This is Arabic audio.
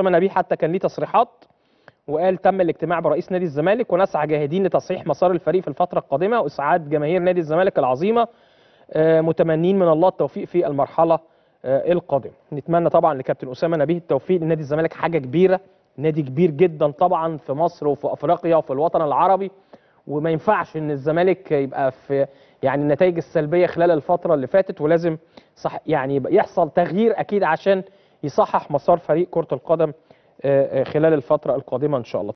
اسامة نبيه حتى كان ليه تصريحات وقال تم الاجتماع برئيس نادي الزمالك ونسعى جاهدين لتصحيح مسار الفريق في الفترة القادمة وإسعاد جماهير نادي الزمالك العظيمة آه، متمنين من الله التوفيق في المرحلة آه، القادمة نتمنى طبعا لكابتن أسامة نبيه التوفيق لنادي الزمالك حاجة كبيرة نادي كبير جدا طبعا في مصر وفي أفريقيا وفي الوطن العربي وما ينفعش ان الزمالك يبقى في يعني النتائج السلبيه خلال الفتره اللي فاتت ولازم صح يعني يحصل تغيير اكيد عشان يصحح مسار فريق كرة القدم آه، آه، خلال الفترة القادمة إن شاء الله